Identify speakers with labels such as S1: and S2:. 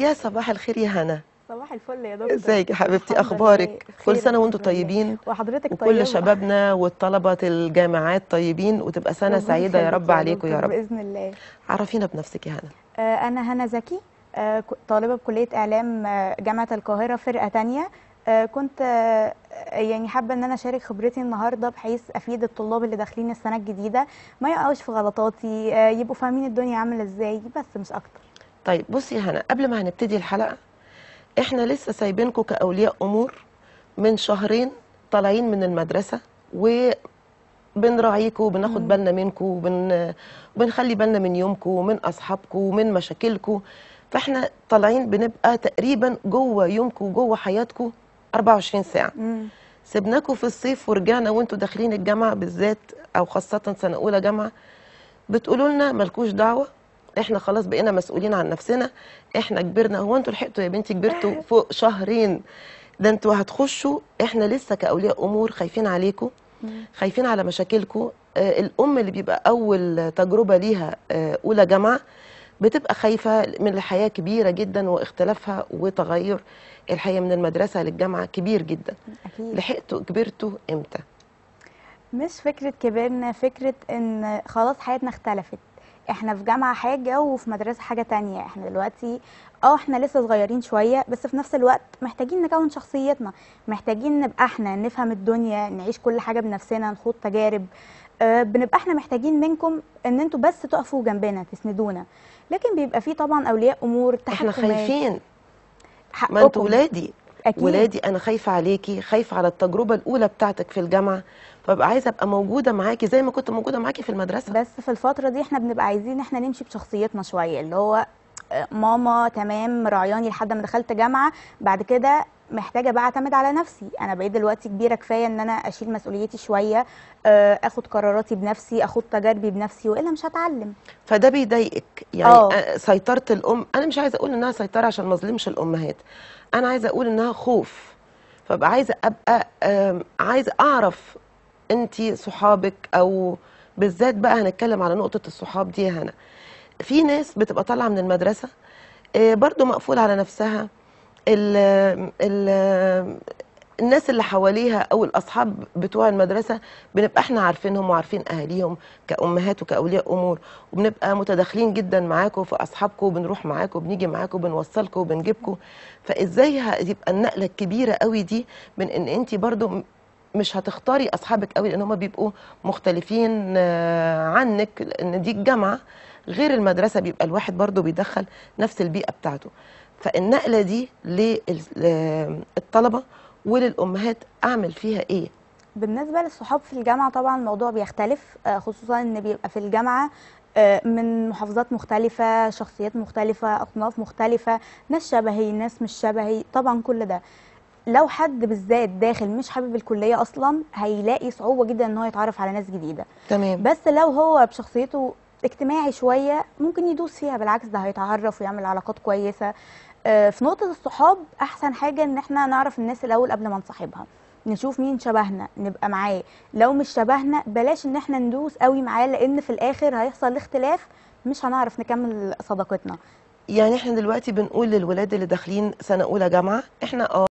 S1: يا صباح الخير يا هنا
S2: صباح الفل يا دكتور ازيك يا حبيبتي اخبارك كل سنه وانتم
S1: طيبين
S2: وحضرتك طيبه وكل شبابنا
S1: والطلبه الجامعات طيبين وتبقى سنه سعيده يا رب عليكم يا رب باذن الله عرفينا بنفسك يا هنا
S2: آه، انا هنا زكي آه، طالبه بكليه اعلام آه، جامعه القاهره فرقه ثانيه كنت يعني حابه ان انا اشارك خبرتي النهارده بحيث افيد الطلاب اللي داخلين السنه الجديده ما يقعوش في غلطاتي يبقوا فاهمين الدنيا عامله ازاي بس مش اكتر
S1: طيب بصي يا هنا قبل ما هنبتدي الحلقه احنا لسه سايبينكم كاولياء امور من شهرين طالعين من المدرسه و بنراعيكم وبناخد بالنا منكم وبن... وبنخلي بالنا من يومكم ومن اصحابكم ومن مشاكلكم فاحنا طالعين بنبقى تقريبا جوه يومكم وجوه حياتكم 24 ساعه مم. سبناكم في الصيف ورجعنا وانتوا داخلين الجامعه بالذات او خاصه سنه اولى جامعه بتقولوا لنا مالكوش دعوه احنا خلاص بقينا مسؤولين عن نفسنا احنا كبرنا هو انتوا لحقتوا يا بنتي كبرتوا فوق شهرين ده انتوا هتخشوا احنا لسه كاولياء امور خايفين عليكم خايفين على مشاكلكم آه الام اللي بيبقى اول تجربه ليها آه اولى جامعه بتبقى خايفه من الحياه كبيره جدا واختلافها وتغير الحياه من المدرسه للجامعه كبير جدا أكيد. لحقتوا كبرتوا امتى
S2: مش فكره كبرنا فكره ان خلاص حياتنا اختلفت احنا في جامعه حاجه وفي مدرسه حاجه تانية احنا دلوقتي اه احنا لسه صغيرين شويه بس في نفس الوقت محتاجين نكون شخصيتنا محتاجين نبقى احنا نفهم الدنيا نعيش كل حاجه بنفسنا نخوض تجارب أه بنبقى احنا محتاجين منكم ان انتوا بس تقفوا جنبنا تسندونا لكن بيبقى فيه طبعا اولياء امور تحت احنا خايفين
S1: ما انتوا ولادي أكيد. ولادي انا خايفه عليكي خايفه على التجربه الاولى بتاعتك في الجامعه فببقى عايزه ابقى موجوده معاكي زي ما كنت موجوده معاكي في المدرسه
S2: بس في الفتره دي احنا بنبقى عايزين احنا نمشي بشخصيتنا شويه اللي هو آه، ماما تمام راعياني لحد ما دخلت جامعه بعد كده محتاجه بقى اعتمد على نفسي انا بقيت دلوقتي كبيره كفايه ان انا اشيل مسؤوليتي شويه آه، اخد قراراتي بنفسي اخد تجاربي بنفسي والا مش هتعلم
S1: فده بيضايقك يعني أوه. سيطره الام انا مش عايزه اقول انها سيطره عشان ما اظلمش الامهات انا عايزه اقول انها خوف فبقى عايزه ابقى عايزه اعرف انت صحابك او بالذات بقى هنتكلم على نقطه الصحاب دي يا هنا في ناس بتبقى طالعه من المدرسه آه، برضو مقفول على نفسها ال ال الناس اللي حواليها او الاصحاب بتوع المدرسه بنبقى احنا عارفينهم وعارفين اهاليهم كامهات وكاولياء امور وبنبقى متداخلين جدا معاكم في اصحابكم وبنروح معاكم وبنيجي معاكم وبنوصلكم وبنجيبكم فازاي هتبقى النقله الكبيره قوي دي من ان انت برضو مش هتختاري اصحابك قوي لان هم بيبقوا مختلفين آه، عنك لان دي الجامعه غير المدرسه بيبقى الواحد برضو بيدخل نفس البيئه بتاعته فالنقله دي للطلبه وللامهات
S2: اعمل فيها ايه بالنسبه للصحاب في الجامعه طبعا الموضوع بيختلف آه، خصوصا ان بيبقى في الجامعه آه، من محافظات مختلفة شخصيات مختلفة أصناف مختلفة ناس شبهي ناس مش شبهي طبعا كل ده لو حد بالذات داخل مش حابب الكليه اصلا هيلاقي صعوبه جدا ان هو يتعرف على ناس جديده تمام بس لو هو بشخصيته اجتماعي شويه ممكن يدوس فيها بالعكس ده هيتعرف ويعمل علاقات كويسه آه، في نقطه الصحاب احسن حاجه ان احنا نعرف الناس الاول قبل ما نصاحبها نشوف مين شبهنا نبقى معاه لو مش شبهنا بلاش ان احنا ندوس قوي معاه لان في الاخر هيحصل اختلاف مش هنعرف نكمل صداقتنا يعني احنا دلوقتي
S1: بنقول للولاد اللي داخلين سنه اولى جامعه احنا اه